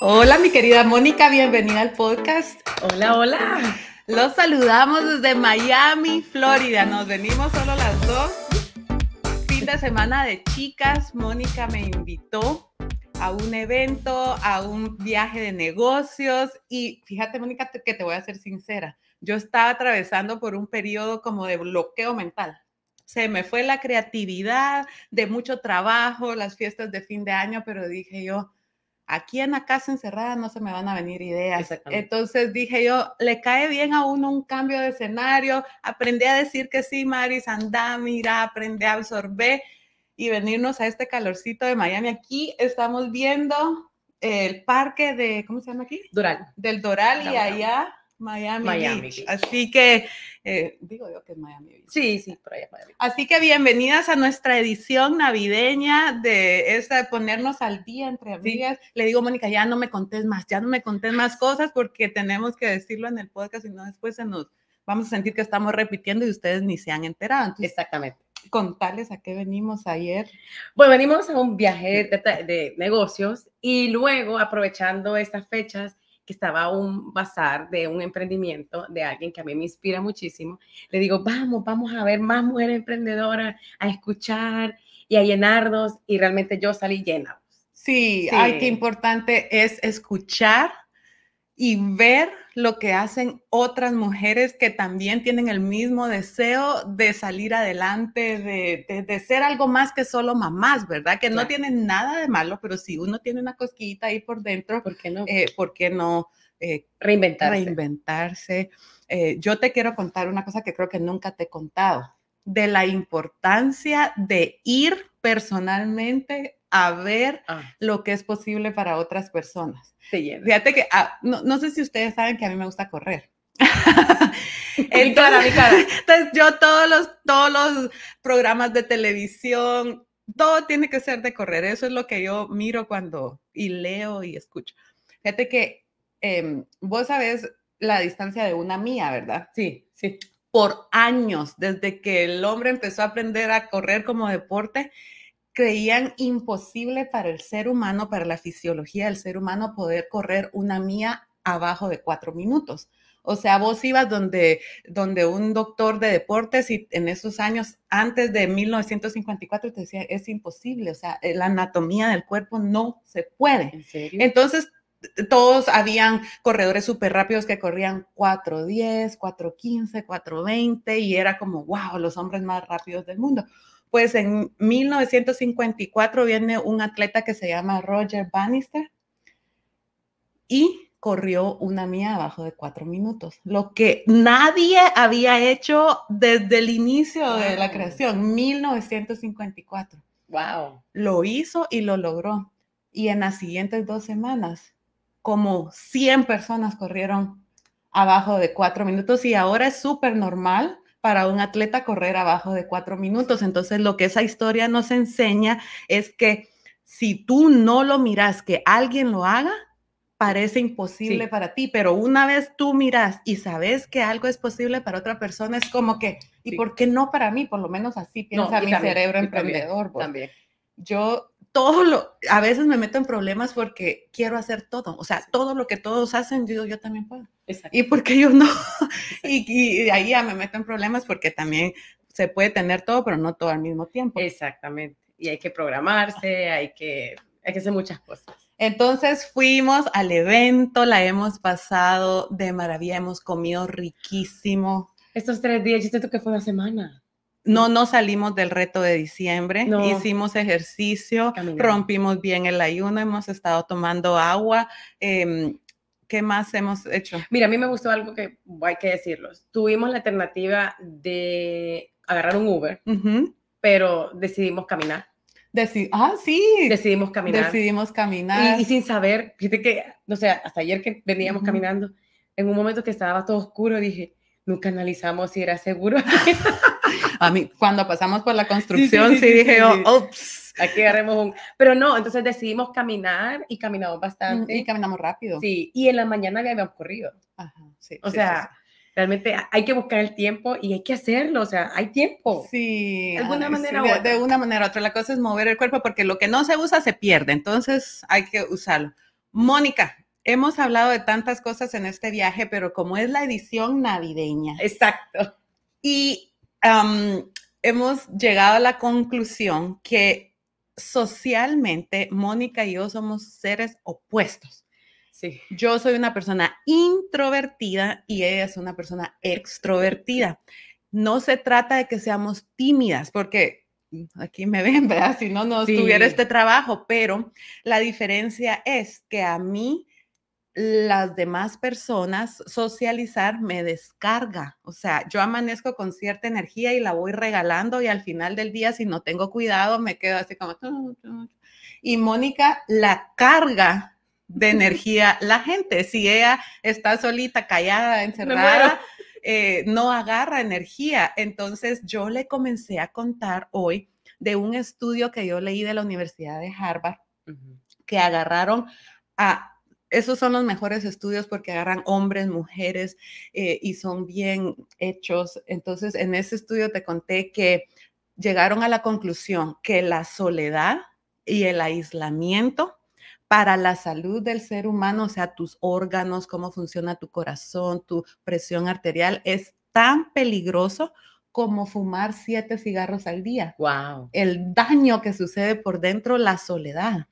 Hola, mi querida Mónica, bienvenida al podcast. Hola, hola. Los saludamos desde Miami, Florida. Nos venimos solo las dos. Fin de semana de chicas. Mónica me invitó a un evento, a un viaje de negocios. Y fíjate, Mónica, que te voy a ser sincera. Yo estaba atravesando por un periodo como de bloqueo mental se me fue la creatividad de mucho trabajo, las fiestas de fin de año, pero dije yo, aquí en la casa encerrada no se me van a venir ideas. Entonces dije yo, le cae bien a uno un cambio de escenario, aprendí a decir que sí, Maris, anda, mira, aprendí a absorber y venirnos a este calorcito de Miami. Aquí estamos viendo el parque de, ¿cómo se llama aquí? Doral. Del Doral y allá Miami, Miami Así que eh, digo yo que Miami Sí, sí, por allá Así que bienvenidas a nuestra edición navideña de esta de ponernos al día entre amigas. Le digo, Mónica, ya no me contés más, ya no me contés más cosas porque tenemos que decirlo en el podcast y no después se nos vamos a sentir que estamos repitiendo y ustedes ni se han enterado. Exactamente. Contarles a qué venimos ayer. Bueno, venimos a un viaje de negocios y luego aprovechando estas fechas que estaba un bazar de un emprendimiento de alguien que a mí me inspira muchísimo, le digo, vamos, vamos a ver más mujeres emprendedoras, a escuchar y a llenarnos, y realmente yo salí llena. Sí, pues. sí. ay, qué importante es escuchar y ver lo que hacen otras mujeres que también tienen el mismo deseo de salir adelante, de, de, ser algo más que solo mamás, ¿verdad? Que no tienen nada de malo, pero si uno tiene una cosquillita ahí por dentro, ¿por qué no? Eh, ¿por qué no eh, reinventarse. reinventarse. Eh, yo te quiero contar una cosa que creo que nunca te he contado, de la importancia de ir personalmente a ver ah. lo que es posible para otras personas. sí. Fíjate que, ah, no, sé si ustedes saben que a mí me gusta correr. entonces, yo todos los, todos los programas de televisión, todo tiene que ser de correr. Eso es lo que yo miro cuando y leo y escucho. Fíjate que em, vos sabés la distancia de una mía, ¿verdad? Sí, sí. Por años, desde que el hombre empezó a aprender a correr como deporte, creían imposible para el ser humano, para la fisiología del ser humano, poder correr una mía abajo de cuatro minutos. O sea, vos ibas donde, donde un doctor de deportes y en esos años antes de 1954 te decía, es imposible, o sea, eh, la anatomía del cuerpo no se puede. Entonces, todos habían corredores súper rápidos que corrían 4.10, 4.15, 4.20 y era como, wow, los hombres más rápidos del mundo. Pues en 1954 viene un atleta que se llama Roger Bannister y corrió una mía abajo de cuatro minutos, lo que nadie había hecho desde el inicio de la creación, 1954. Wow. Lo hizo y lo logró. Y en las siguientes dos semanas, como 100 personas corrieron abajo de cuatro minutos y ahora es súper normal para un atleta correr abajo de cuatro minutos. Entonces, lo que esa historia nos enseña es que si tú no lo miras, que alguien lo haga, parece imposible para ti, pero una vez tú miras y sabes que algo es posible para otra persona, es como que, ¿y por qué no para mí? Por lo menos así piensa mi cerebro emprendedor. Pues. También, Yo todo lo, a veces me meto en problemas porque quiero hacer todo, o sea, todo lo que todos hacen, yo también puedo. ¿Y porque qué yo no? y, ahí ya me meten problemas porque también se puede tener todo, pero no todo al mismo tiempo. Exactamente. Y hay que programarse, hay que, hay que hacer muchas cosas. Entonces fuimos al evento, la hemos pasado de maravilla, hemos comido riquísimo. Estos tres días, yo siento que fue una semana. No, no salimos del reto de diciembre, hicimos ejercicio, rompimos bien el ayuno, hemos estado tomando agua. Em, ¿qué más hemos hecho? Mira, a mí me gustó algo que hay que decirlo. Tuvimos la alternativa de agarrar un Uber, pero decidimos caminar. ah, sí. Decidimos caminar. Decidimos caminar. Y, sin saber, fíjate que, no sé, sea, hasta ayer que veníamos caminando, en un momento que estaba todo oscuro, dije, nunca analizamos si era seguro. a mí, cuando pasamos por la construcción, sí, dije, oh, Aquí agarremos un... Pero no, entonces decidimos caminar y caminamos mm, bastante. Y caminamos rápido. Sí, y en la mañana ya habíamos corrido. Ajá, sí. O sea, realmente hay que buscar el tiempo y hay que hacerlo, o sea, hay tiempo. Sí. De alguna manera u otra. De una manera u otra. La cosa es mover el cuerpo porque lo que no se usa se pierde, entonces hay que usarlo. Mónica, hemos hablado de tantas cosas en este viaje, pero como es la edición navideña. Exacto. Y hemos llegado a la conclusión que socialmente, Mónica y yo somos seres opuestos. Sí. Yo soy una persona introvertida y ella es una persona extrovertida. No se trata de que seamos tímidas, porque aquí me ven, ¿verdad? Si no, no tuviera este trabajo, pero la diferencia es que a mí las demás personas, socializar me descarga. O sea, yo amanezco con cierta energía y la voy regalando y al final del día, si no tengo cuidado, me quedo así como... Y Mónica la carga de energía la gente. Si ella está solita, callada, encerrada, eh, no agarra energía. Entonces yo le comencé a contar hoy de un estudio que yo leí de la Universidad de Harvard, que agarraron a esos son los mejores estudios porque agarran hombres, mujeres eh, y son bien hechos. Entonces, en ese estudio te conté que llegaron a la conclusión que la soledad y el aislamiento para la salud del ser humano, o sea, tus órganos, cómo funciona tu corazón, tu presión arterial, es tan peligroso como fumar siete cigarros al día. Wow. El daño que sucede por dentro, la soledad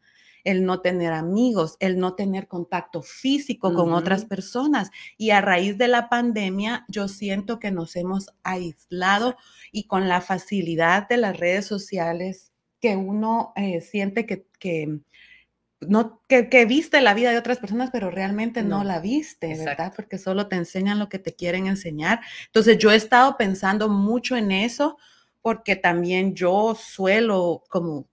el no tener amigos, el no tener contacto físico con otras personas. Y a raíz de la pandemia, yo siento que nos hemos aislado y con la facilidad de las redes sociales que uno eh, siente que, que no, que, que, viste la vida de otras personas, pero realmente no, la viste, ¿verdad? Porque solo te enseñan lo que te quieren enseñar. Entonces yo he estado pensando mucho en eso porque también yo suelo como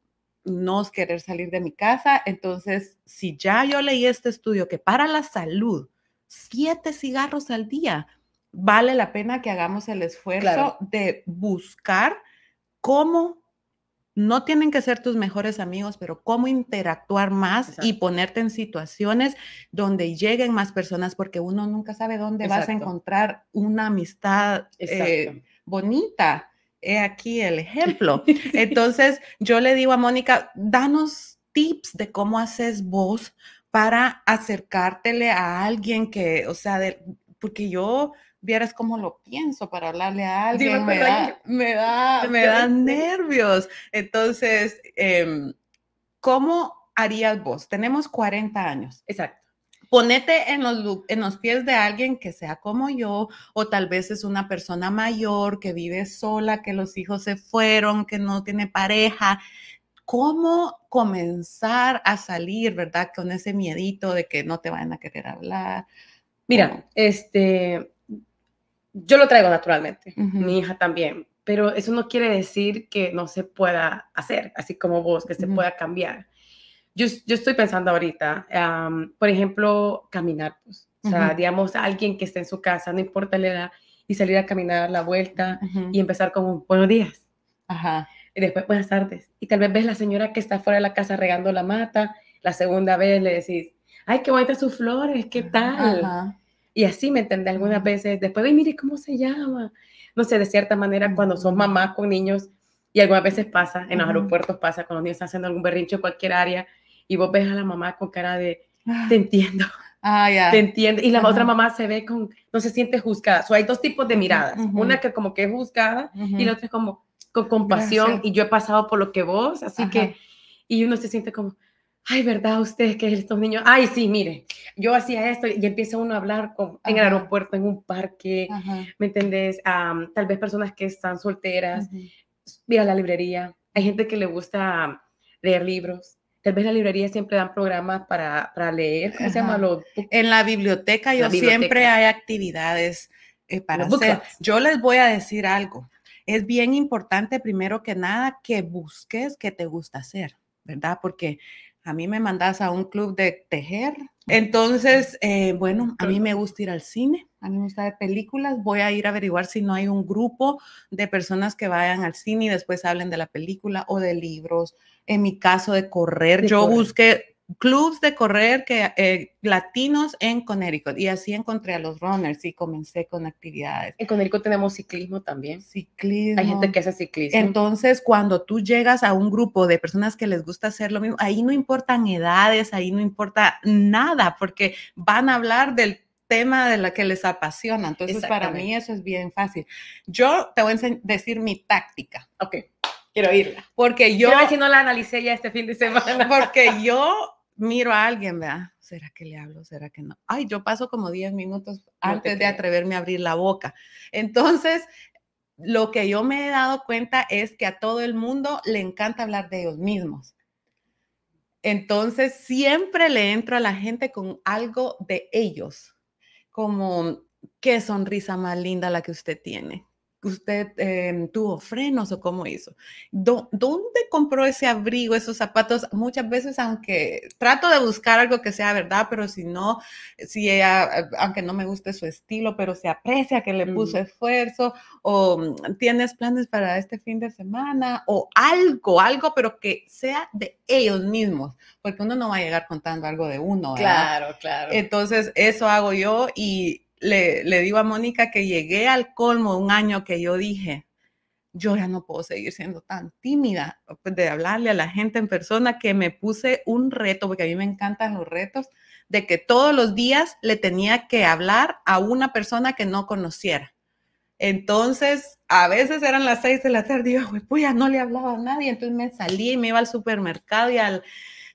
no querer salir de mi casa. Entonces, si ya yo leí este estudio que para la salud, siete cigarros al día, vale la pena que hagamos el esfuerzo de buscar cómo, no tienen que ser tus mejores amigos, pero cómo interactuar más y ponerte en situaciones donde lleguen más personas, porque uno nunca sabe dónde vas a encontrar una amistad eh, bonita he aquí el ejemplo. Entonces, yo le digo a Mónica, danos tips de cómo haces vos para acercártele a alguien que, o sea, porque yo vieras cómo lo pienso para hablarle a alguien, me, da, me, nervios. Entonces, em, ¿cómo harías vos? Tenemos 40 años. Exacto ponete en los, en los pies de alguien que sea como yo, o tal vez es una persona mayor que vive sola, que los hijos se fueron, que no tiene pareja. ¿Cómo comenzar a salir, verdad? Con ese miedito de que no te van a querer hablar. Mira, este, yo lo traigo naturalmente, mi hija también, pero eso no quiere decir que no se pueda hacer, así como vos, que se pueda cambiar yo, yo estoy pensando ahorita, por ejemplo, caminar, pues. O sea, digamos, alguien que esté en su casa, no importa la edad, y salir a caminar la vuelta y empezar con un buenos días. Ajá. Y después buenas tardes. Y tal vez ves la señora que está fuera de la casa regando la mata, la segunda vez le decís, ay, qué bonitas sus flores, qué tal. Ajá. Y así me entendés algunas veces. Después, ay, mire cómo se llama. No sé, de cierta manera, cuando son mamás con niños, y algunas veces pasa, en los aeropuertos pasa, cuando los niños están haciendo algún berrincho en cualquier área, y vos ves a la mamá con cara de, ah. te entiendo. Ah, Te entiendo. Y la otra mamá se ve con, no se siente juzgada. sea, hay dos tipos de miradas. Una que como que es juzgada y la otra es como con compasión y yo he pasado por lo que vos, así que, y uno se siente como, ay, ¿verdad? Ustedes que estos niños, ay, sí, mire, yo hacía esto y empieza uno a hablar con, en el aeropuerto, en un parque, ¿me entendés? tal vez personas que están solteras, mira la librería, hay gente que le gusta leer libros, tal vez la librería siempre dan programas para, leer, ¿cómo se llama? en la biblioteca yo siempre hay actividades eh, para hacer. Yo les voy a decir algo. Es bien importante, primero que nada, que busques qué te gusta hacer, ¿verdad? Porque a mí me mandas a un club de tejer entonces, eh, bueno, a mí me gusta ir al cine, a mí me gusta ver películas. Voy a ir a averiguar si no hay un grupo de personas que vayan al cine y después hablen de la película o de libros. En mi caso de correr, yo busqué clubs de correr que, eh, latinos en Connecticut. Y así encontré a los runners y comencé con actividades. En Connecticut tenemos ciclismo también. Ciclismo. Hay gente que hace ciclismo. Entonces, cuando tú llegas a un grupo de personas que les gusta hacer lo mismo, ahí no importan edades, ahí no importa nada, porque van a hablar del tema de la que les apasiona. Entonces, para mí eso es bien fácil. Yo te voy a decir mi táctica. Ok quiero irla. Porque yo. ver si no la analicé ya este fin de semana. Porque yo miro a alguien, ¿verdad? ¿será que le hablo? ¿Será que no? Ay, yo paso como 10 minutos antes de atreverme a abrir la boca. Entonces, lo que yo me he dado cuenta es que a todo el mundo le encanta hablar de ellos mismos. Entonces, siempre le entro a la gente con algo de ellos, como qué sonrisa más linda la que usted tiene, usted em, tuvo frenos o cómo hizo. ¿Dónde compró ese abrigo, esos zapatos? Muchas veces, aunque trato de buscar algo que sea verdad, pero si no, si ella, eh, aunque no me guste su estilo, pero se aprecia que le puso esfuerzo, o mm, tienes planes para este fin de semana, o algo, algo, pero que sea de ellos mismos, porque uno no va a llegar contando algo de uno. Claro, claro. Entonces, eso hago yo y le, digo a Mónica que llegué al colmo un año que yo dije, yo ya no puedo seguir siendo tan tímida de hablarle a la gente en persona que me puse un reto, porque a mí me encantan los retos, de que todos los días le tenía que hablar a una persona que no conociera. Entonces, a veces eran las seis de la tarde y yo, pues ya no le hablaba a nadie, entonces me salí y me iba al supermercado y al,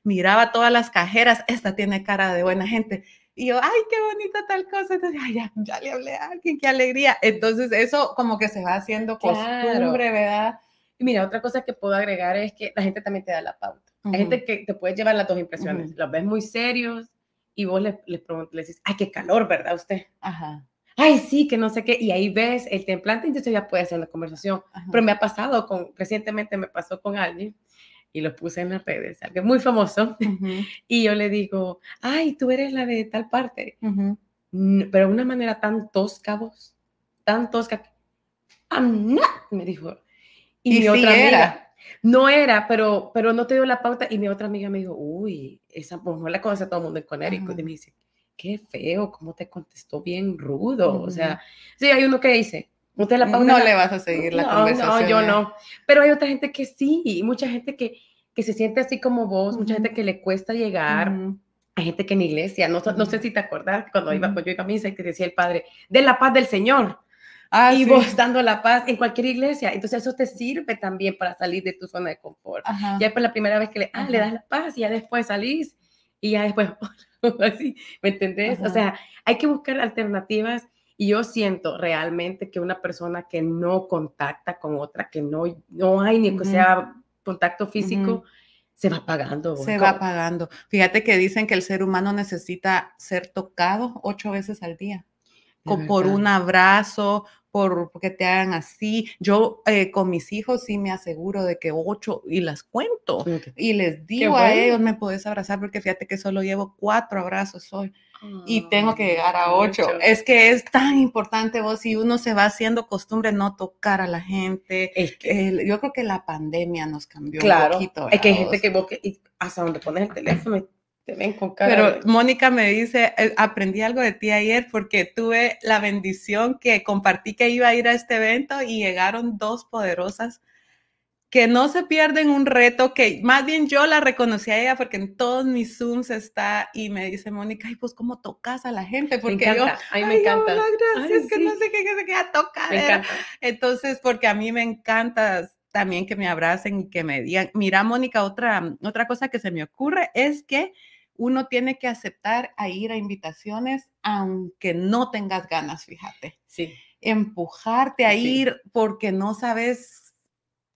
miraba todas las cajeras, esta tiene cara de buena gente, y yo, ay, qué bonita tal cosa, entonces, ay, ya, ya le hablé a alguien, qué alegría. Entonces, eso como que se va haciendo costumbre, ¿verdad? Y mira, otra cosa que puedo agregar es que la gente también te da la pauta. Hay gente que te puede llevar las dos impresiones, los ves muy serios y vos les, les, les dices, ay, qué calor, ¿verdad usted? Ajá ay, sí, que no sé qué, y ahí ves el templante, entonces ya puede hacer la conversación. Pero me ha pasado con, recientemente me pasó con alguien y los puse en las redes, que es muy famoso. Y yo le digo, ay, tú eres la de tal parte. Pero de una manera tan tosca vos, tan tosca. Ah, me dijo. Y, mi otra era? No era, pero, pero no te dio la pauta. Y mi otra amiga me dijo, uy, esa no la conoce todo el mundo en Connecticut. Y me dice, qué feo, cómo te contestó bien rudo. O sea, sí, hay uno que dice, no le vas a seguir la conversación. No, yo ¿eh? no. Pero hay otra gente que sí, y mucha gente que, que se siente así como vos, mucha gente que le cuesta llegar. Hay gente que en iglesia, no, no sé si te acordás, cuando iba, con yo iba y que decía el padre, de la paz del Señor. Ah, y vos dando la paz en cualquier iglesia. Entonces eso te sirve también para salir de tu zona de confort. ya Ya por la primera vez que le, ah, le das la paz y ya después salís y ya después, así, ¿me entendés? O sea, hay que buscar alternativas y yo siento realmente que una persona que no contacta con otra, que no, no hay ni que sea contacto físico, se va apagando. Se va apagando. Fíjate que dicen que el ser humano necesita ser tocado ocho veces al día. Con, por un abrazo, por que te hagan así. Yo eh, con mis hijos sí me aseguro de que ocho y las cuento y les digo a ellos, me podés abrazar porque fíjate que solo llevo cuatro abrazos hoy y ah, tengo que llegar a 8. Es que es tan importante vos, y uno se va haciendo costumbre no tocar a la gente. yo creo que la pandemia nos cambió un poquito. Claro, Es que hay gente que vos, hasta donde pones el teléfono, te ven con cara. Pero Mónica me dice, eh, aprendí algo de ti ayer porque tuve la bendición que compartí que iba a ir a este evento y llegaron dos poderosas que no se pierden un reto que más bien yo la reconocí a ella porque en todos mis Zooms está y me dice Mónica, ay, pues cómo tocas a la gente, porque me encanta, yo, ay, me encanta. gracias, que no sé qué, se queda tocar. Entonces, porque a mí me encanta también que me abracen y que me digan, mira Mónica, otra, otra cosa que se me ocurre es que uno tiene que aceptar a ir a invitaciones aunque no tengas ganas, fíjate. Sí. Empujarte a ir porque no sabes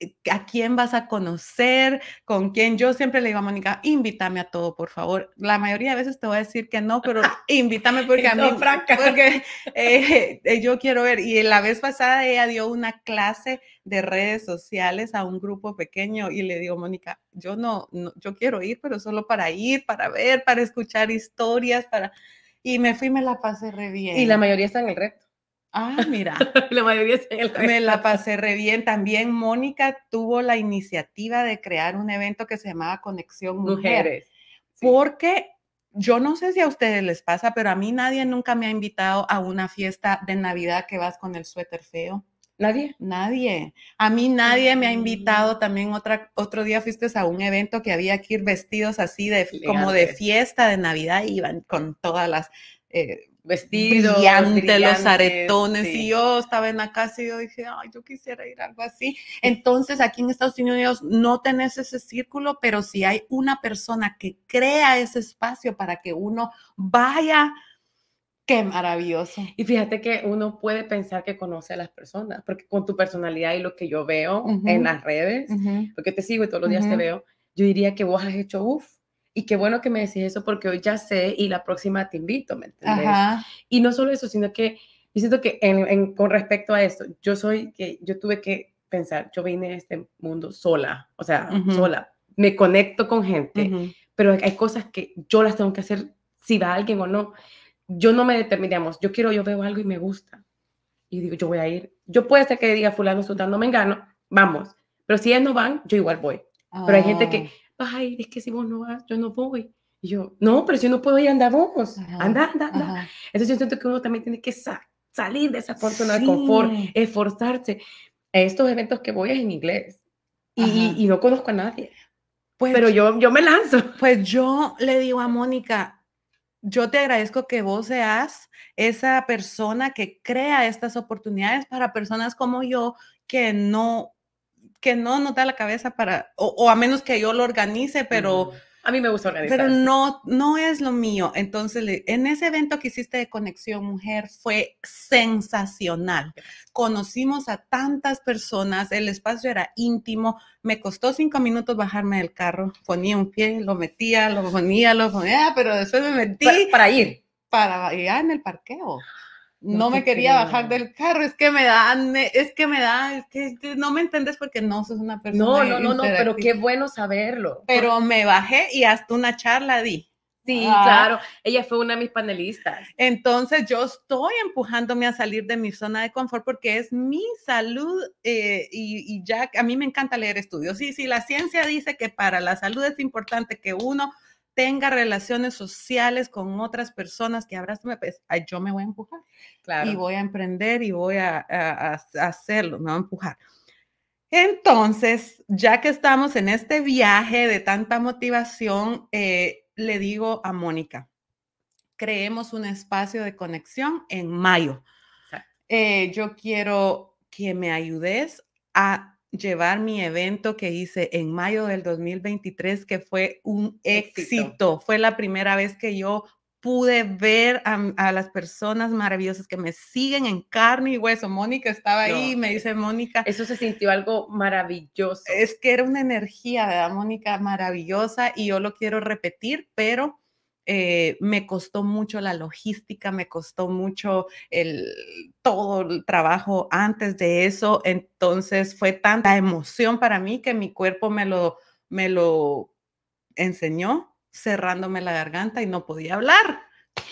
eh, a quién vas a conocer, con quién. Yo siempre le digo a Mónica, invítame a todo, por favor. La mayoría de veces te voy a decir que no, pero invítame porque a mí, franca. porque eh, eh, yo quiero ver. Y la vez pasada ella dio una clase de redes sociales a un grupo pequeño y le digo, Mónica, yo no, no, yo quiero ir, pero solo para ir, para ver, para escuchar historias, para... Y me fui me la pasé re bien. Y la mayoría está en el reto. Ah, mira. Me la pasé re bien. También Mónica tuvo la iniciativa de crear un evento que se llamaba Conexión Mujeres. Porque yo no sé si a ustedes les pasa, pero a mí nadie nunca me ha invitado a una fiesta de Navidad que vas con el suéter feo. Nadie. Nadie. A mí nadie me ha mm. invitado. También otra, otro día fuiste a un evento que había que ir vestidos así de como de fiesta de Navidad y iban con todas las eh, vestidos, brillante, los aretones, y yo estaba en la casa y yo dije, ay, yo quisiera ir algo así. Entonces, aquí en Estados Unidos no tenés ese círculo, pero si hay una persona que crea ese espacio para que uno vaya, Qué maravilloso. Y fíjate que uno puede pensar que conoce a las personas, porque con tu personalidad y lo que yo veo en las redes, porque te sigo y todos los días te veo, yo diría que vos has hecho, uff, y qué bueno que me decís eso porque hoy ya sé y la próxima te invito, ¿me entiendes? Y no solo eso, sino que siento que con respecto a esto, yo soy que yo tuve que pensar, yo vine a este mundo sola, o sea, sola. Me conecto con gente, pero hay, cosas que yo las tengo que hacer si va alguien o no. Yo no me determinamos, yo quiero, yo veo algo y me gusta. Y digo, yo voy a ir. Yo puede ser que diga fulano, me engano vamos. Pero si ellos no van, yo igual voy. Pero hay gente que ah ay, es que si vos no vas, yo no voy. Y yo, no, pero si yo no puedo ir, anda vos, anda, anda, Entonces yo siento que uno también tiene que salir de esa zona de confort, esforzarse. Estos eventos que voy es en inglés y, y, no conozco a nadie. Pues, pero yo, yo me lanzo. Pues yo le digo a Mónica, yo te agradezco que vos seas esa persona que crea estas oportunidades para personas como yo que no que no no da la cabeza para, o, a menos que yo lo organice, pero... A mí me gusta organizar. Pero no, no es lo mío. Entonces, en ese evento que hiciste de Conexión Mujer fue sensacional. Conocimos a tantas personas, el espacio era íntimo. Me costó cinco minutos bajarme del carro. Ponía un pie, lo metía, lo ponía, lo ponía, pero después me metí. Para, para ir. Para ir en el parqueo no, me quería bajar del carro, es que me dan, es que me da, es que, no me entendés porque no sos una persona. No, no, no, pero qué bueno saberlo. Pero me bajé y hasta una charla di. Sí, ah. claro, ella fue una de mis panelistas. Entonces yo estoy empujándome a salir de mi zona de confort porque es mi salud eh, y, y ya a mí me encanta leer estudios. Sí, sí, la ciencia dice que para la salud es importante que uno tenga relaciones sociales con otras personas que me pues ah, yo me voy a empujar. Claro. Y voy a emprender y voy a, hacerlo, me voy a empujar. Entonces, ya que estamos en este viaje de tanta motivación, eh, le digo a Mónica, creemos un espacio de conexión en mayo. Eh, yo quiero que me ayudes a llevar mi evento que hice en mayo del 2023, que fue un éxito. Fue la primera vez que yo pude ver a, las personas maravillosas que me siguen en carne y hueso. Mónica estaba ahí, me dice Mónica. Eso se sintió algo maravilloso. Es que era una energía, ¿verdad, Mónica? Maravillosa y yo lo quiero repetir, pero eh, me costó mucho la logística, me costó mucho el, todo el trabajo antes de eso, entonces fue tanta emoción para mí que mi cuerpo me lo, me lo enseñó cerrándome la garganta y no podía hablar.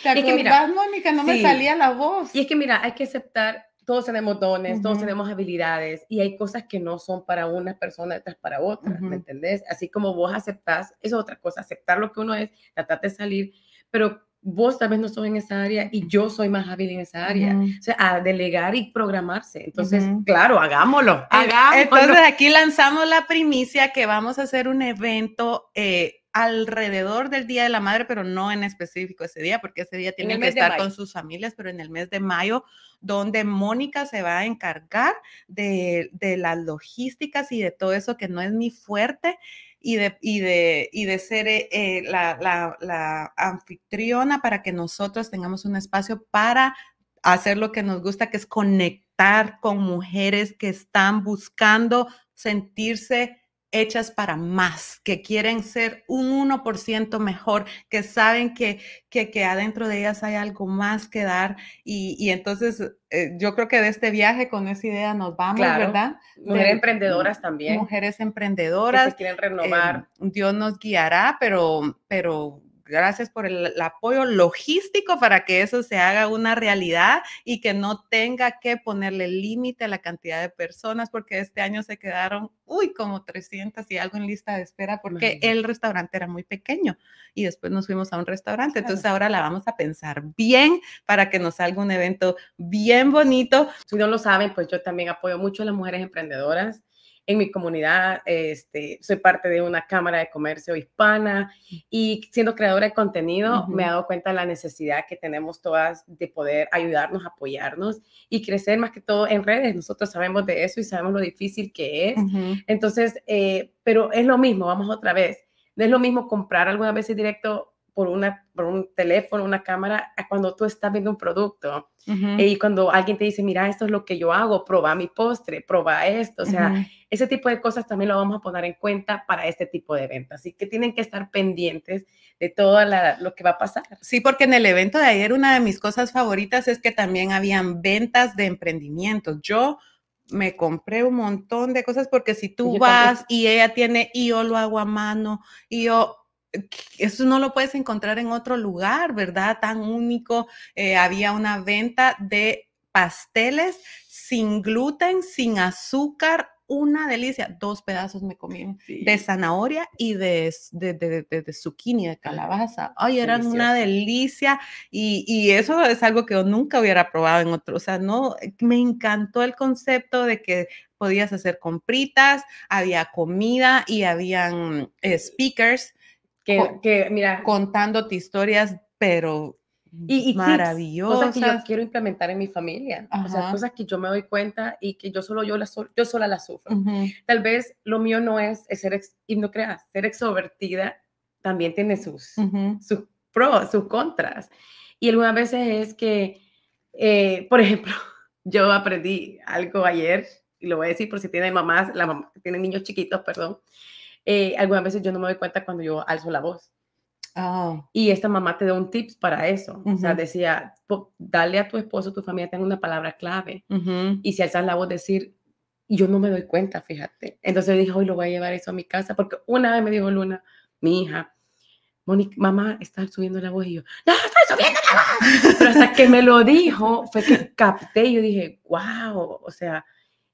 y que mira, Mónica, no me salía la voz. Y es que mira, hay que aceptar todos tenemos dones, todos tenemos habilidades y hay cosas que no son para una persona, otras para otra, ¿me entendés? Así como vos aceptás, es otra cosa, aceptar lo que uno es, tratar de salir, pero vos tal vez no sos en esa área y yo soy más hábil en esa área. O sea, a delegar y programarse. Entonces, claro, hagámoslo, hagámoslo. Entonces, aquí lanzamos la primicia que vamos a hacer un evento eh, alrededor del Día de la Madre, pero no en específico ese día, porque ese día tienen que estar con sus familias, pero en el mes de mayo, donde Mónica se va a encargar de, las logísticas y de todo eso que no es mi fuerte. Y de, de, y de ser eh, eh, la anfitriona para que nosotros tengamos un espacio para hacer lo que nos gusta, que es conectar con mujeres que están buscando sentirse hechas para más, que quieren ser un 1% mejor, que saben que, que, adentro de ellas hay algo más que dar. Y, entonces eh, yo creo que de este viaje con esa idea nos vamos, ¿verdad? Mujeres emprendedoras también. Mujeres emprendedoras. quieren eh, renovar. Dios nos guiará, pero, pero gracias por el, apoyo logístico para que eso se haga una realidad y que no tenga que ponerle límite a la cantidad de personas, porque este año se quedaron, uy, como 300 y algo en lista de espera, porque el restaurante era muy pequeño y después nos fuimos a un restaurante. Entonces ahora la vamos a pensar bien para que nos salga un evento bien bonito. Si no lo saben, pues yo también apoyo mucho a las mujeres emprendedoras en mi comunidad, este, soy parte de una cámara de comercio hispana y siendo creadora de contenido me he dado cuenta de la necesidad que tenemos todas de poder ayudarnos, apoyarnos y crecer más que todo en redes. Nosotros sabemos de eso y sabemos lo difícil que es. Entonces, eh, pero es lo mismo, vamos otra vez. No es lo mismo comprar algunas veces directo por, una, por un teléfono, una cámara, cuando tú estás viendo un producto. Y cuando alguien te dice, mira, esto es lo que yo hago, proba mi postre, proba esto. O sea, ese tipo de cosas también lo vamos a poner en cuenta para este tipo de ventas, Así que tienen que estar pendientes de todo la, lo que va a pasar. Sí, porque en el evento de ayer una de mis cosas favoritas es que también habían ventas de emprendimientos. Yo me compré un montón de cosas porque si pues tú vas y ella tiene y yo lo hago a mano y yo eh, eso no lo puedes encontrar en otro lugar, ¿verdad? Tan único. Eh, había una venta de pasteles sin gluten, sin azúcar, una delicia. Dos pedazos me comí de zanahoria y de, de, de, zucchini, de ah, calabaza. Ay, eran una delicia. Y, y, eso es algo que yo nunca hubiera probado en otro. O sea, no, eh, me encantó el concepto de que podías hacer compritas, había comida y habían speakers que, mira. Contándote historias, pero y, y Cosas que yo quiero implementar en mi familia, o sea, cosas que yo me doy cuenta y que yo solo yo las yo sola las sufro. Tal vez lo mío no es, ser ex, y no creas, ser extrovertida también tiene sus sus pros, sus contras. Y algunas veces es que eh, por ejemplo, yo aprendí algo ayer y lo voy a decir por si tienen mamás, la tienen niños chiquitos, perdón. Eh, algunas veces yo no me doy cuenta cuando yo alzo la voz. Ah. Y esta mamá te da un tips para eso. O sea, decía, dale a tu esposo, tu familia, tenga una palabra clave. Y si alzas la voz, decir, yo no me doy cuenta, fíjate. Entonces dije, hoy lo voy a llevar eso a mi casa, porque una vez me dijo Luna, mi hija, Mónica, mamá, está subiendo la voz. Y yo, no, estoy subiendo la voz. Pero hasta que me lo dijo, fue que capté y yo dije, wow, o sea,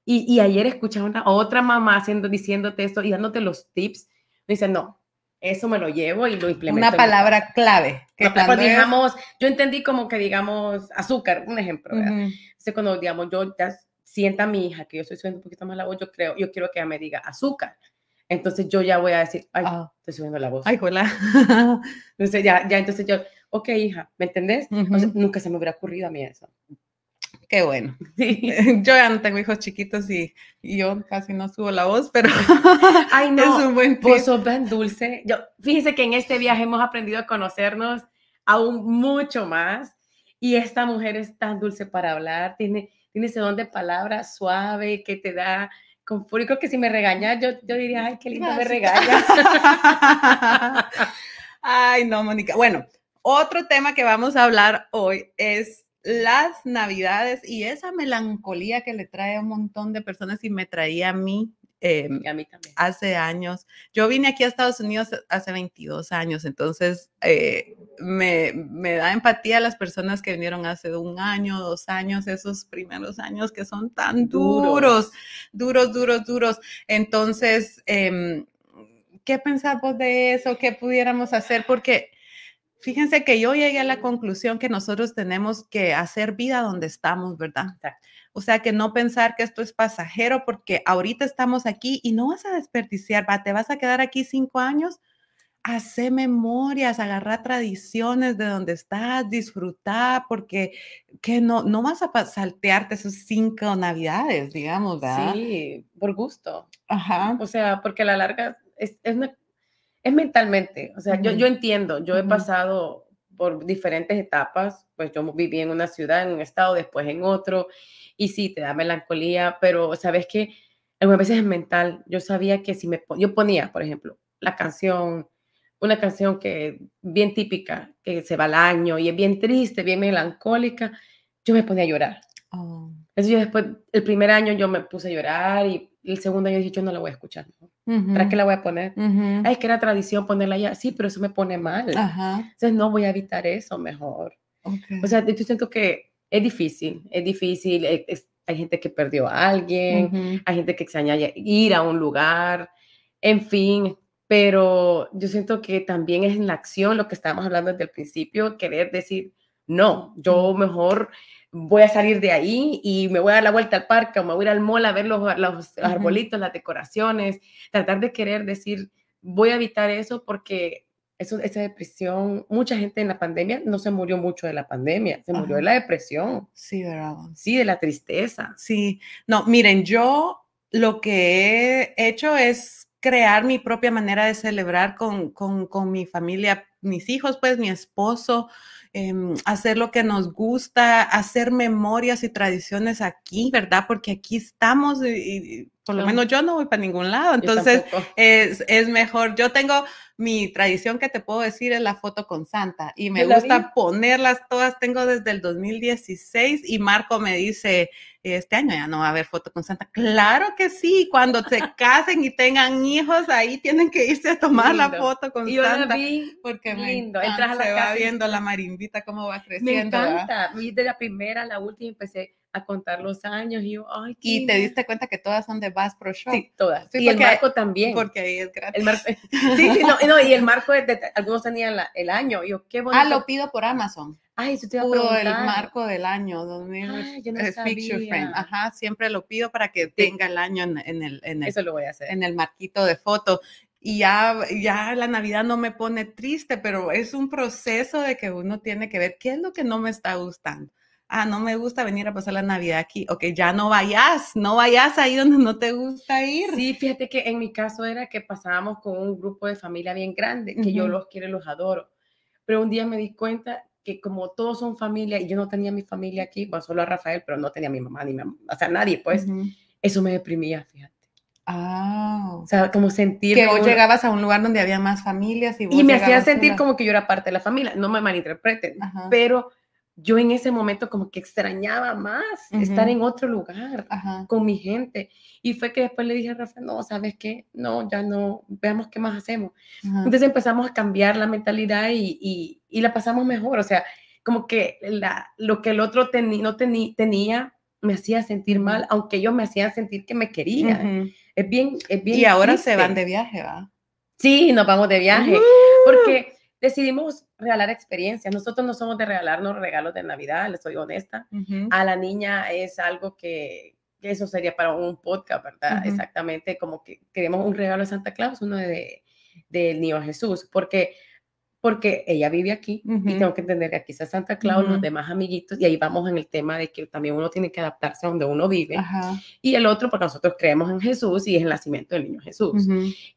y, ayer escuché a, otra mamá haciendo, diciéndote esto y dándote los tips. Dice, no, eso me lo llevo y lo implemento. Una palabra clave. Que digamos, yo entendí como que digamos azúcar, un ejemplo. Entonces, cuando digamos yo ya sienta a mi hija que yo estoy subiendo un poquito más la voz, yo creo, yo quiero que ella me diga azúcar. Entonces yo ya voy a decir, ay, ah. estoy subiendo la voz. Ay, hola. entonces ya, ya, entonces yo, ok, hija, ¿me entendés? nunca se me hubiera ocurrido a mí eso. Qué bueno. Yo ya no tengo hijos chiquitos y, yo casi no subo la voz, pero es un buen tip. Vos sos tan dulce. Yo, fíjense que en este viaje hemos aprendido a conocernos aún mucho más y esta mujer es tan dulce para hablar, tiene, tiene ese don de palabra suave que te da con creo que si me regañas, yo, yo diría, ay, qué lindo me regañas. ay, no, Mónica. Bueno, otro tema que vamos a hablar hoy es las navidades y esa melancolía que le trae a un montón de personas y me traía a mí. Em, hace años. Yo vine aquí a Estados Unidos hace 22 años, entonces eh, me, da empatía a las personas que vinieron hace un año, dos años, esos primeros años que son tan duros, duros, duros, duros. Entonces, em, ¿qué pensamos de eso? ¿Qué pudiéramos hacer? Porque Fíjense que yo llegué a la conclusión que nosotros tenemos que hacer vida donde estamos, ¿verdad? O sea, que no pensar que esto es pasajero porque ahorita estamos aquí y no vas a desperdiciar, ¿va? te vas a quedar aquí cinco años. Hacer memorias, agarrar tradiciones de donde estás, disfrutar, porque que no, no vas a saltearte esos cinco navidades, digamos, ¿verdad? Sí, por gusto. Ajá. O sea, porque a la larga es, es una es mentalmente, o sea, yo, entiendo, yo he pasado por diferentes etapas, pues yo viví en una ciudad, en un estado, después en otro, y sí, te da melancolía, pero sabes que algunas veces es mental, yo sabía que si me, yo ponía, por ejemplo, la canción, una canción que bien típica, que se va al año y es bien triste, bien melancólica, yo me ponía a llorar. Oh. entonces Eso yo después, el primer año yo me puse a llorar y el segundo año dije, yo no la voy a escuchar. ¿Para qué la voy a poner? Es que era tradición ponerla allá. Sí, pero eso me pone mal. Entonces no voy a evitar eso mejor. O sea, yo siento que es difícil, es difícil. Eh, hay gente que perdió a alguien, hay gente que extraña ir a un lugar, en fin. Pero yo siento que también es en la acción lo que estábamos hablando desde el principio, querer decir, no, yo mejor voy a salir de ahí y me voy a dar la vuelta al parque o me voy a ir al mall a ver los, arbolitos, las decoraciones, tratar de querer decir, voy a evitar eso porque eso, esa depresión, mucha gente en la pandemia no se murió mucho de la pandemia, se murió de la depresión. Sí, de la tristeza. Sí, no, miren, yo lo que he hecho es crear mi propia manera de celebrar con, con mi familia, mis hijos, pues mi esposo, Em, hacer lo que nos gusta, hacer memorias y tradiciones aquí, ¿verdad? Porque aquí estamos por lo menos yo no voy para ningún lado, entonces es, mejor. Yo tengo mi tradición que te puedo decir es la foto con Santa y me gusta ponerlas todas, tengo desde el 2016 y Marco me dice, este año ya no va a haber foto con Santa. Claro que sí, cuando se casen y tengan hijos, ahí tienen que irse a tomar la foto con Santa. porque lindo, se va viendo la marindita como va creciendo. Me encanta, de la primera a la última empecé a contar los años y ay, Y te diste cuenta que todas son de Bass Pro Shop. Sí, todas. y el marco también. Porque ahí es gratis. El marco, sí, no, y el marco, de, algunos tenían el año, yo, qué ah, bonito. Ah, lo pido por Amazon. Ay, eso te iba a preguntar. el marco del año ah, siempre lo pido para que tenga el año en, en el, eso lo voy a hacer. en el marquito de foto y ya, ya la Navidad no me pone triste, pero es un proceso de que uno tiene que ver qué es lo que no me está gustando ah, no me gusta venir a pasar la Navidad aquí, ok, ya no vayas, no vayas ahí donde no te gusta ir. Sí, fíjate que en mi caso era que pasábamos con un grupo de familia bien grande, que yo los quiero y los adoro, pero un día me di cuenta que como todos son familia, y yo no tenía mi familia aquí, bueno, solo a Rafael, pero no tenía a mi mamá ni a o sea, nadie, pues, eso me deprimía, fíjate. Ah, o sea, como sentir que vos llegabas a un lugar donde había más familias y, y me hacía sentir como que yo era parte de la familia. No me malinterpreten, pero yo en ese momento como que extrañaba más estar en otro lugar con mi gente. Y fue que después le dije a Rafa, no, ¿sabes qué? No, ya no, veamos qué más hacemos. Entonces empezamos a cambiar la mentalidad y, la pasamos mejor. O sea, como que lo que el otro no tenía me hacía sentir mal, aunque yo me hacía sentir que me quería. Es bien, es bien. Y ahora se van de viaje, ¿va? Sí, nos vamos de viaje, ¡Uh! porque decidimos regalar experiencias. Nosotros no somos de regalarnos regalos de Navidad, les soy honesta. A la niña es algo que, eso sería para un podcast, ¿verdad? Exactamente, como que queremos un regalo de Santa Claus, uno de, del niño Jesús, porque porque ella vive aquí y tengo que entender que aquí está Santa Claus, los demás amiguitos, y ahí vamos en el tema de que también uno tiene que adaptarse a donde uno vive. Y el otro, porque nosotros creemos en Jesús y es el nacimiento del niño Jesús.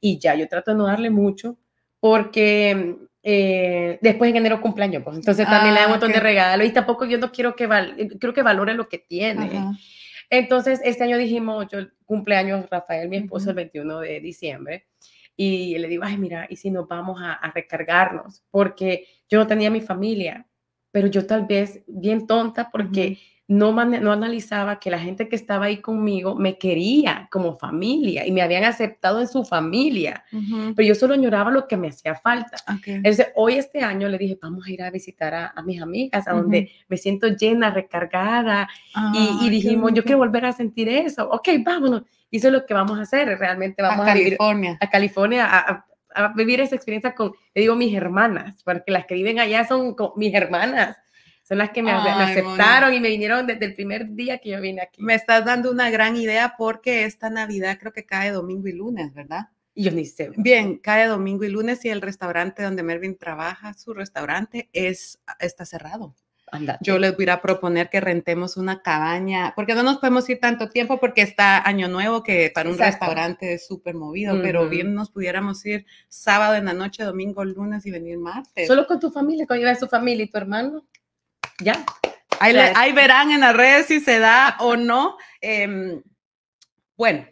Y ya yo trato de no darle mucho porque eh, después en enero cumpleaños, pues. entonces también le da un ah, montón de regalos y tampoco yo no quiero que, val eh, creo que valore lo que tiene. Entonces, este año dijimos, yo cumpleaños Rafael, mi esposo, el 21 de diciembre, y le digo, ay, mira, ¿y si nos vamos a, a recargarnos? Porque yo no tenía mi familia, pero yo tal vez bien tonta porque no, no analizaba que la gente que estaba ahí conmigo me quería como familia y me habían aceptado en su familia, pero yo solo lloraba lo que me hacía falta. Entonces, hoy este año le dije, vamos a ir a visitar a, mis amigas, a donde me siento llena, recargada, y, dijimos, yo quiero volver a sentir eso, ok, vámonos. Y eso es lo que vamos a hacer, realmente vamos a, a California. a California, a, a vivir esa experiencia con, digo, mis hermanas, porque las que viven allá son mis hermanas. Son las que me, aceptaron y me vinieron desde el primer día que yo vine aquí. Me estás dando una gran idea porque esta Navidad creo que cae domingo y lunes, ¿verdad? Yo ni sé. Bien, cae domingo y lunes y el restaurante donde Melvin trabaja, su restaurante, es, está cerrado. Yo les voy a proponer que rentemos una cabaña, porque no nos podemos ir tanto tiempo porque está Año Nuevo, que para un restaurante es súper movido, pero bien nos pudiéramos ir sábado en la noche, domingo, lunes y venir martes. Solo con tu familia, con a su familia y tu hermano. Ya. Ahí, verán en las redes si se da o no. Em, bueno.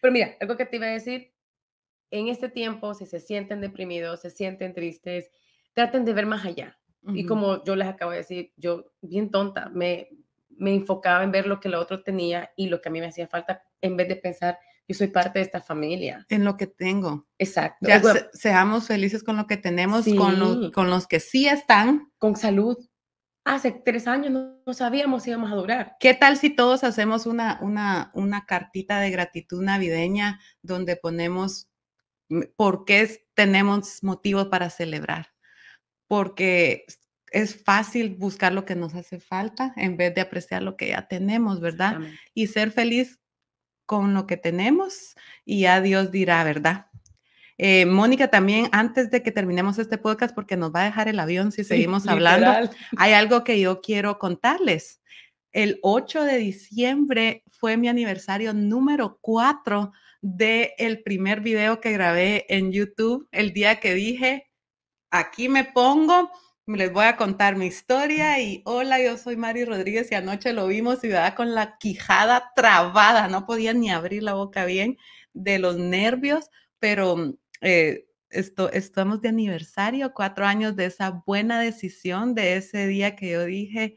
Pero mira, algo que te iba a decir, en este tiempo, si se sienten deprimidos, se sienten tristes, traten de ver más allá y como yo les acabo de decir, yo bien tonta, me, me enfocaba en ver lo que el otro tenía y lo que a mí me hacía falta, en vez de pensar, yo soy parte de esta familia. En lo que tengo. Exacto. seamos felices con lo que tenemos, con, los, con los que sí están. Con salud. Hace tres años no, sabíamos si íbamos a durar. ¿Qué tal si todos hacemos una, una, una cartita de gratitud navideña donde ponemos mm, por qué tenemos motivos para celebrar? porque es fácil buscar lo que nos hace falta en vez de apreciar lo que ya tenemos, ¿verdad? Y ser feliz con lo que tenemos y ya Dios dirá, ¿verdad? Eh, Mónica, también antes de que terminemos este podcast, porque nos va a dejar el avión si seguimos hablando, hay algo que yo quiero contarles. El 8 de diciembre fue mi aniversario número 4 del el primer video que grabé en YouTube, el día que dije, aquí me pongo, les voy a contar mi historia y hola, yo soy Mari Rodríguez y anoche lo vimos y con la quijada trabada, no podía ni abrir la boca bien de los nervios, pero eh, esto, estamos de aniversario, cuatro años de esa buena decisión, de ese día que yo dije,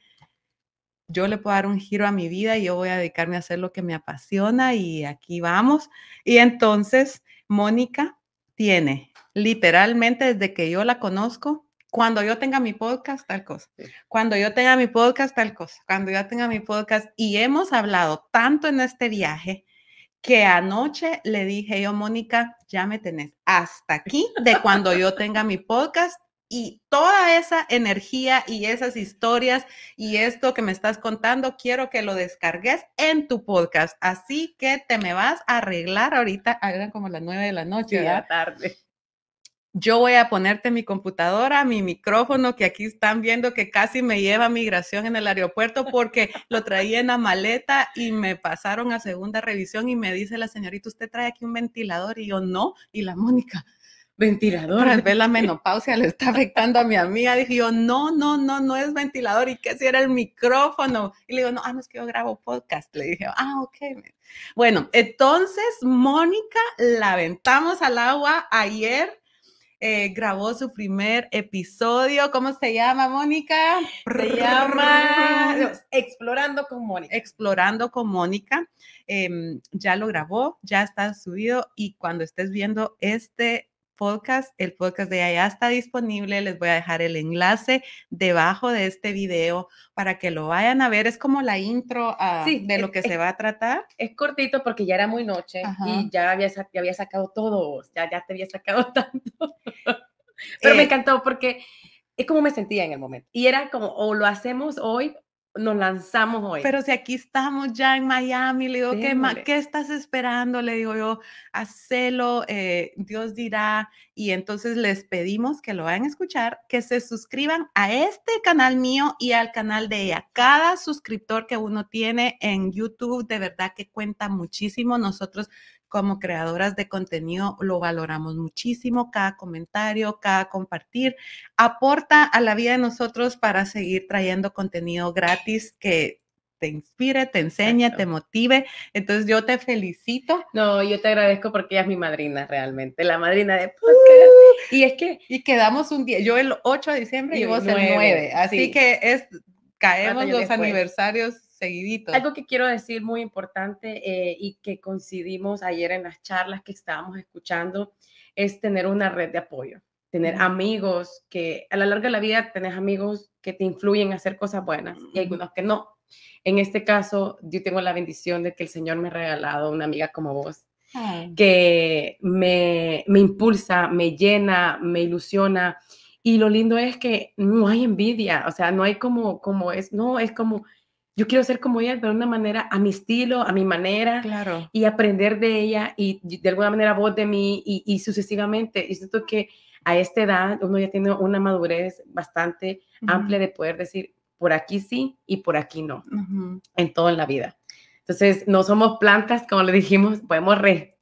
yo le puedo dar un giro a mi vida y yo voy a dedicarme a hacer lo que me apasiona y aquí vamos. Y entonces, Mónica, tiene literalmente desde que yo la conozco, cuando yo tenga mi podcast, tal cosa. Cuando yo tenga mi podcast, tal cosa. Cuando yo tenga mi podcast. Y hemos hablado tanto en este viaje que anoche le dije yo, Mónica, ya me tenés hasta aquí de cuando yo tenga mi podcast y toda esa energía y esas historias y esto que me estás contando, quiero que lo descargues en tu podcast. Así que te me vas a arreglar ahorita, eran como las nueve de la noche. Ya tarde. Yo voy a ponerte mi computadora, mi micrófono, que aquí están viendo que casi me lleva migración en el aeropuerto porque lo traía en la maleta y me pasaron a segunda revisión y me dice la señorita, usted trae aquí un ventilador y yo no, y la Mónica ventilador. al ver la menopausia le está afectando a mi amiga. Dije yo, no, no, no, no es ventilador. ¿Y qué si era el micrófono? Y le digo, no, ah, no es que yo grabo podcast. Le dije, ah, ok. Bueno, entonces Mónica la aventamos al agua ayer. Eh, grabó su primer episodio. ¿Cómo se llama, Mónica? Se llama Explorando con Mónica. Explorando con Mónica. Em, ya lo grabó, ya está subido y cuando estés viendo este podcast. El podcast de allá está disponible. Les voy a dejar el enlace debajo de este video para que lo vayan a ver. Es como la intro a ah, de lo que se va a tratar. Es cortito porque ya era muy noche y ya había, ya había sacado todo. Ya, ya te había sacado tanto. Pero me eh. encantó porque es como me sentía en el momento. Y era como, o lo hacemos hoy nos lanzamos hoy. Pero si aquí estamos ya en Miami, le digo, ¿qué, ¿qué, estás esperando? Le digo yo, hacelo, eh, Dios dirá. Y entonces les pedimos que lo vayan a escuchar, que se suscriban a este canal mío y al canal de ella. Cada suscriptor que uno tiene en YouTube, de verdad que cuenta muchísimo. Nosotros como creadoras de contenido lo valoramos muchísimo. Cada comentario, cada compartir aporta a la vida de nosotros para seguir trayendo contenido gratis que te inspire, te enseñe, te motive. Entonces yo te felicito. No, yo te agradezco porque ella es mi madrina realmente, la madrina de uh. podcast. y es que... Y quedamos un día, yo el 8 de diciembre y, vos el 9. así que es, caemos los pues. aniversarios seguidito. Algo que quiero decir muy importante eh, y que coincidimos ayer en las charlas que estábamos escuchando es tener una red de apoyo, tener amigos que a la largo de la vida tenés amigos que te influyen a hacer cosas buenas y algunos que no. En este caso, yo tengo la bendición de que el Señor me ha regalado una amiga como vos que me, me impulsa, me llena, me ilusiona. Y lo lindo es que no hay envidia, o sea, no hay como, como es, no, es como, yo quiero ser como ella, de una manera a mi estilo, a mi manera, y aprender de ella y de alguna manera vos de mí y, sucesivamente. Y siento que a esta edad uno ya tiene una madurez bastante amplia de poder decir por aquí sí y por aquí no, en todo en la vida. Entonces, no somos plantas, como le dijimos, podemos re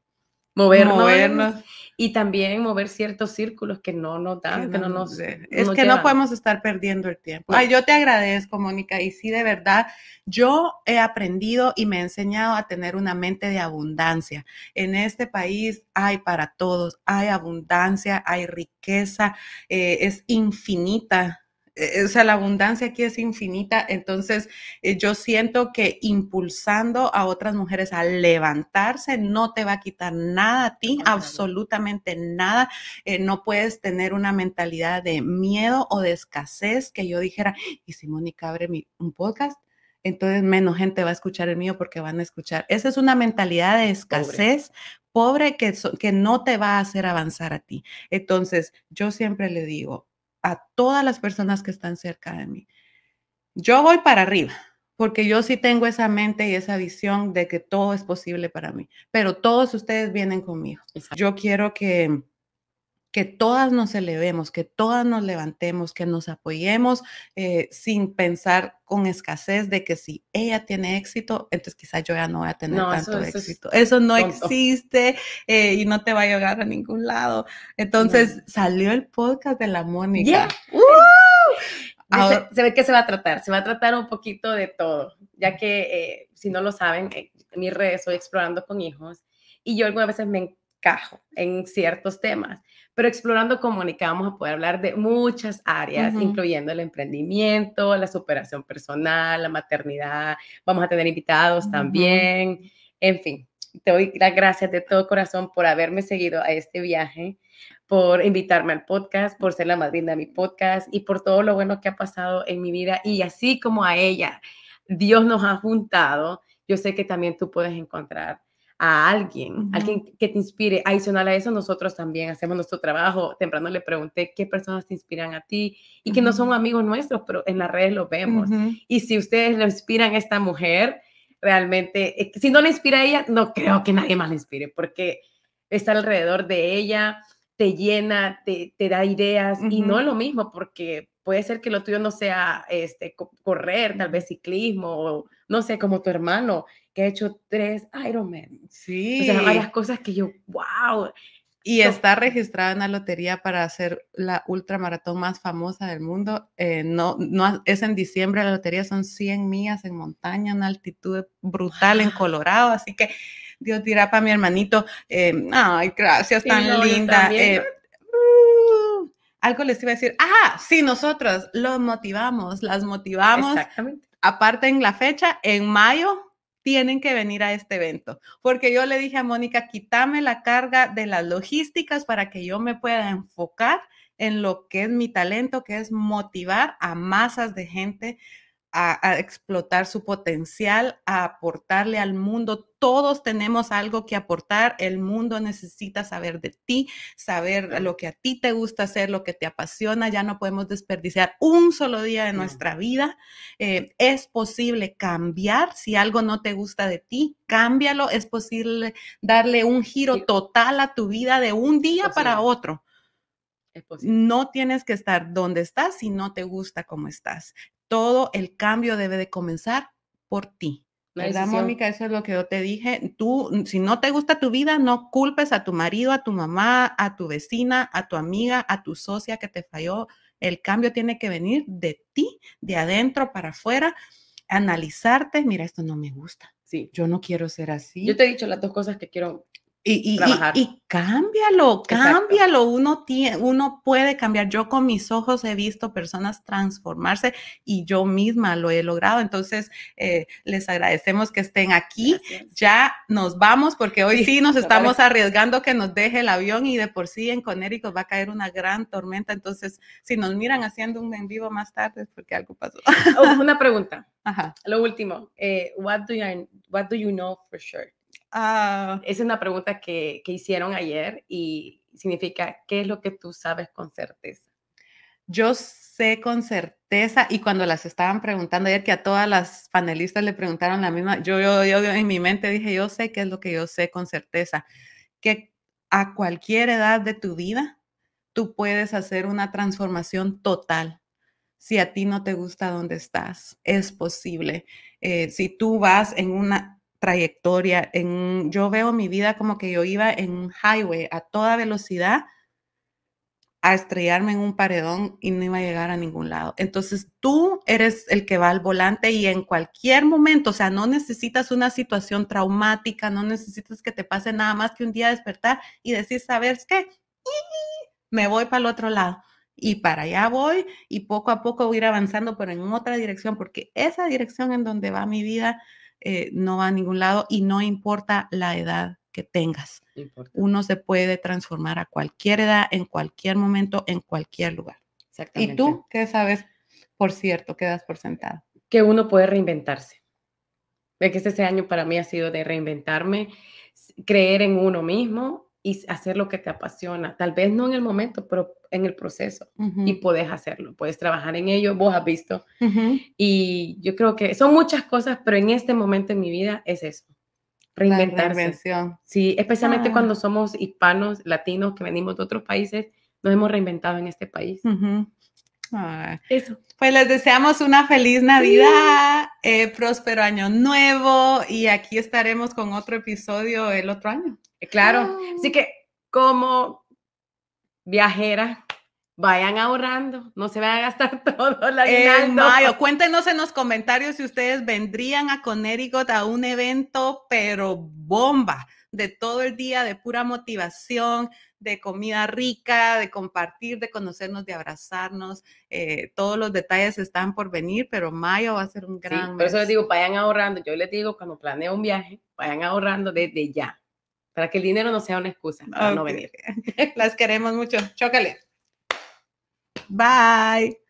movernos y también mover ciertos círculos que no nos dan, que no, nos... Es que no podemos estar perdiendo el tiempo. Pues Ay, yo te agradezco, Mónica, y sí, de verdad, yo he aprendido y me he enseñado a tener una mente de abundancia. En este país hay para todos, hay abundancia, hay riqueza, eh, es infinita eh, o sea, la abundancia aquí es infinita, entonces eh, yo siento que impulsando a otras mujeres a levantarse no te va a quitar nada a ti, absolutamente nada. Eh, no puedes tener una mentalidad de miedo o de escasez que yo dijera, y si Mónica abre un podcast, entonces menos gente va a escuchar el mío porque van a escuchar. Esa es una mentalidad de escasez pobre, que no te va a hacer avanzar a ti. Entonces, yo siempre le digo, a todas las personas que están cerca de mí. Yo voy para arriba, porque yo sí tengo esa mente y esa visión de que todo es posible para mí, pero todos ustedes vienen conmigo. Yo quiero que que todas nos elevemos, que todas nos levantemos, que nos apoyemos eh, sin pensar con escasez de que si ella tiene éxito, entonces quizás yo ya no voy a tener tanto éxito. eso no existe eh, y no te va a llegar a ningún lado. Entonces salió el podcast de la Mónica. ¡uh! se, ve que se va a tratar, se va a tratar un poquito de todo, ya que eh, si no lo saben, en mis redes estoy explorando con hijos y yo algunas veces me encajo en ciertos temas, pero explorando comunica vamos a poder hablar de muchas áreas, incluyendo el emprendimiento, la superación personal, la maternidad. Vamos a tener invitados también. En fin, te doy las gracias de todo corazón por haberme seguido a este viaje, por invitarme al podcast, por ser la madrina de mi podcast y por todo lo bueno que ha pasado en mi vida. Y así como a ella, Dios nos ha juntado, yo sé que también tú puedes encontrar a alguien, alguien que te inspire. Adicional a eso, nosotros también hacemos nuestro trabajo. Temprano le pregunté qué personas te inspiran a ti y que no son amigos nuestros, pero en las redes lo vemos. Y si ustedes lo inspiran a esta mujer, realmente, eh, si no le inspira a ella, no creo que nadie más le inspire, porque está alrededor de ella, te llena, te, te da ideas y no es lo mismo, porque puede ser que lo tuyo no sea este, correr, tal vez ciclismo, o, no sé, como tu hermano que ha hecho tres Ironman. Sí. O sea, varias cosas que yo, wow. Y está registrada en la lotería para hacer la ultramaratón más famosa del mundo. Eh, no, no, es en diciembre, la lotería son 100 millas en montaña, una altitud brutal en Colorado. Así que Dios dirá para mi hermanito, em, ay, gracias, tan linda. Eh, uh, algo les iba a decir, ah, sí, nosotros los motivamos, las motivamos. Exactamente. Aparte en la fecha, en mayo tienen que venir a este evento, porque yo le dije a Mónica, quítame la carga de las logísticas para que yo me pueda enfocar en lo que es mi talento, que es motivar a masas de gente a, explotar su potencial, a aportarle al mundo. Todos tenemos algo que aportar. El mundo necesita saber de ti, saber lo que a ti te gusta hacer, lo que te apasiona. Ya no podemos desperdiciar un solo día de nuestra vida. Eh, es posible cambiar. Si algo no te gusta de ti, cámbialo. Es posible darle un giro total a tu vida de un día para otro. No tienes que estar donde estás si no te gusta cómo estás todo el cambio debe de comenzar por ti. ¿Verdad, Mónica? Eso es lo que yo te dije. Tú, mm, si no te gusta tu vida, no culpes a tu marido, a tu mamá, a tu vecina, a tu amiga, a tu socia que te falló. El cambio tiene que venir de ti, de adentro para afuera, analizarte. Mira, esto no me gusta. Sí. Yo no quiero ser así. Yo te he dicho las dos cosas que quiero y, y, y, cámbialo, cámbialo. Uno, tiene, uno puede cambiar. Yo con mis ojos he visto personas transformarse y yo misma lo he logrado. Entonces, eh, les agradecemos que estén aquí. Ya nos vamos porque hoy sí, nos estamos arriesgando que nos deje el avión y de por sí en Connecticut va a caer una gran tormenta. Entonces, si nos miran haciendo un en vivo más tarde es porque algo pasó. Oh, una pregunta. Ajá. Lo último. Eh, what, do you, what do you know for sure? Esa ah. es una pregunta que, que hicieron ayer y significa, ¿qué es lo que tú sabes con certeza? Yo sé con certeza, y cuando las estaban preguntando ayer, que a todas las panelistas le preguntaron la misma, yo, yo, yo en mi mente dije, yo sé qué es lo que yo sé con certeza, que a cualquier edad de tu vida, tú puedes hacer una transformación total. Si a ti no te gusta donde estás, es posible. Eh, si tú vas en una, trayectoria, en, yo veo mi vida como que yo iba en un highway a toda velocidad a estrellarme en un paredón y no iba a llegar a ningún lado. Entonces tú eres el que va al volante y en cualquier momento, o sea, no necesitas una situación traumática, no necesitas que te pase nada más que un día despertar y decir, ¿sabes qué? Me voy para el otro lado y para allá voy y poco a poco voy a ir avanzando, pero en otra dirección, porque esa dirección en donde va mi vida eh, no va a ningún lado y no importa la edad que tengas. Uno se puede transformar a cualquier edad, en cualquier momento, en cualquier lugar. ¿Y tú qué sabes, por cierto, quedas por sentado? Que uno puede reinventarse. Ve que ese este año para mí ha sido de reinventarme, creer en uno mismo y hacer lo que te apasiona. Tal vez no en el momento, pero en el proceso. Y puedes hacerlo, puedes trabajar en ello, vos has visto. Y yo creo que son muchas cosas, pero en este momento en mi vida es eso. Reinventarse. sí, especialmente ah. cuando somos hispanos, latinos, que venimos de otros países, nos hemos reinventado en este país. Eso. Pues les deseamos una feliz Navidad, eh, próspero año nuevo y aquí estaremos con otro episodio el otro año. Eh, claro. Así que como viajera, vayan ahorrando, no se vayan a gastar todo la En cuéntenos en los comentarios si ustedes vendrían a Connecticut a un evento, pero bomba, de todo el día, de pura motivación, de comida rica, de compartir, de conocernos, de abrazarnos. Eh, todos los detalles están por venir, pero mayo va a ser un gran. Sí, por eso les digo, vayan ahorrando. Yo les digo, cuando planeo un viaje, vayan ahorrando desde ya, para que el dinero no sea una excusa para no venir. Las queremos mucho. Chócale. Bye.